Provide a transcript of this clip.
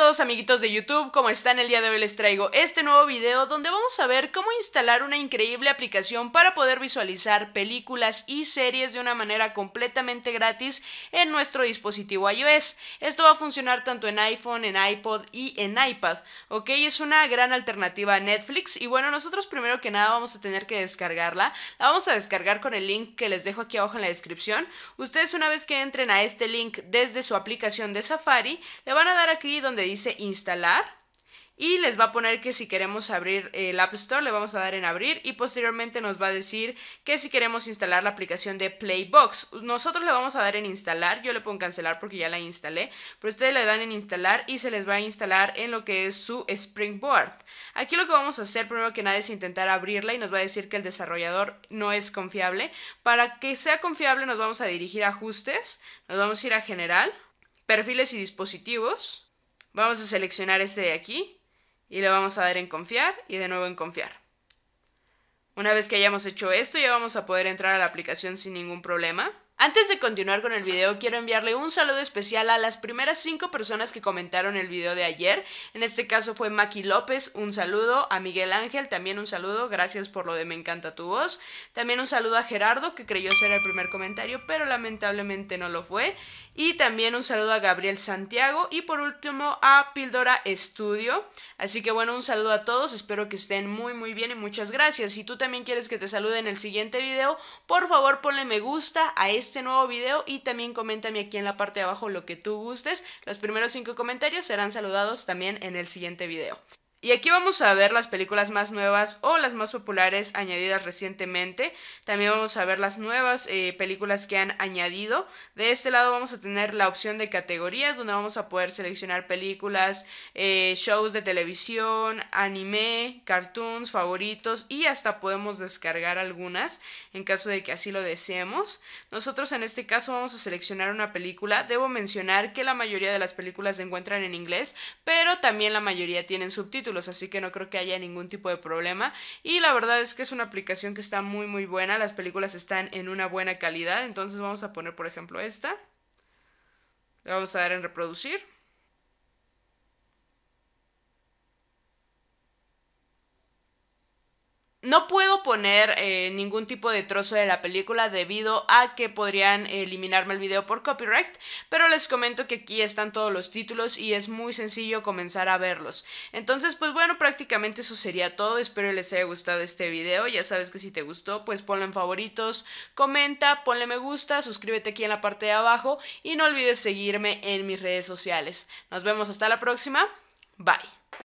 todos amiguitos de YouTube, ¿cómo están? El día de hoy les traigo este nuevo video donde vamos a ver cómo instalar una increíble aplicación para poder visualizar películas y series de una manera completamente gratis en nuestro dispositivo iOS. Esto va a funcionar tanto en iPhone, en iPod y en iPad, ¿ok? Es una gran alternativa a Netflix y bueno, nosotros primero que nada vamos a tener que descargarla. La vamos a descargar con el link que les dejo aquí abajo en la descripción. Ustedes una vez que entren a este link desde su aplicación de Safari, le van a dar aquí donde dice instalar y les va a poner que si queremos abrir el App Store le vamos a dar en abrir y posteriormente nos va a decir que si queremos instalar la aplicación de Playbox. Nosotros le vamos a dar en instalar, yo le pongo cancelar porque ya la instalé, pero ustedes le dan en instalar y se les va a instalar en lo que es su Springboard. Aquí lo que vamos a hacer primero que nada es intentar abrirla y nos va a decir que el desarrollador no es confiable. Para que sea confiable nos vamos a dirigir a ajustes, nos vamos a ir a general, perfiles y dispositivos. Vamos a seleccionar este de aquí y le vamos a dar en confiar y de nuevo en confiar. Una vez que hayamos hecho esto ya vamos a poder entrar a la aplicación sin ningún problema. Antes de continuar con el video, quiero enviarle un saludo especial a las primeras cinco personas que comentaron el video de ayer. En este caso fue Maki López, un saludo. A Miguel Ángel, también un saludo. Gracias por lo de Me encanta tu voz. También un saludo a Gerardo, que creyó ser el primer comentario, pero lamentablemente no lo fue. Y también un saludo a Gabriel Santiago. Y por último a Píldora Estudio. Así que bueno, un saludo a todos. Espero que estén muy, muy bien y muchas gracias. Si tú también quieres que te salude en el siguiente video, por favor ponle me gusta a este este nuevo video y también coméntame aquí en la parte de abajo lo que tú gustes. Los primeros cinco comentarios serán saludados también en el siguiente video. Y aquí vamos a ver las películas más nuevas o las más populares añadidas recientemente. También vamos a ver las nuevas eh, películas que han añadido. De este lado vamos a tener la opción de categorías donde vamos a poder seleccionar películas, eh, shows de televisión, anime, cartoons, favoritos y hasta podemos descargar algunas en caso de que así lo deseemos. Nosotros en este caso vamos a seleccionar una película. Debo mencionar que la mayoría de las películas se encuentran en inglés, pero también la mayoría tienen subtítulos así que no creo que haya ningún tipo de problema. Y la verdad es que es una aplicación que está muy muy buena, las películas están en una buena calidad, entonces vamos a poner por ejemplo esta. Le vamos a dar en reproducir. No puedo poner eh, ningún tipo de trozo de la película debido a que podrían eliminarme el video por copyright, pero les comento que aquí están todos los títulos y es muy sencillo comenzar a verlos. Entonces, pues bueno, prácticamente eso sería todo. Espero les haya gustado este video. Ya sabes que si te gustó, pues ponlo en favoritos, comenta, ponle me gusta, suscríbete aquí en la parte de abajo y no olvides seguirme en mis redes sociales. Nos vemos hasta la próxima. Bye.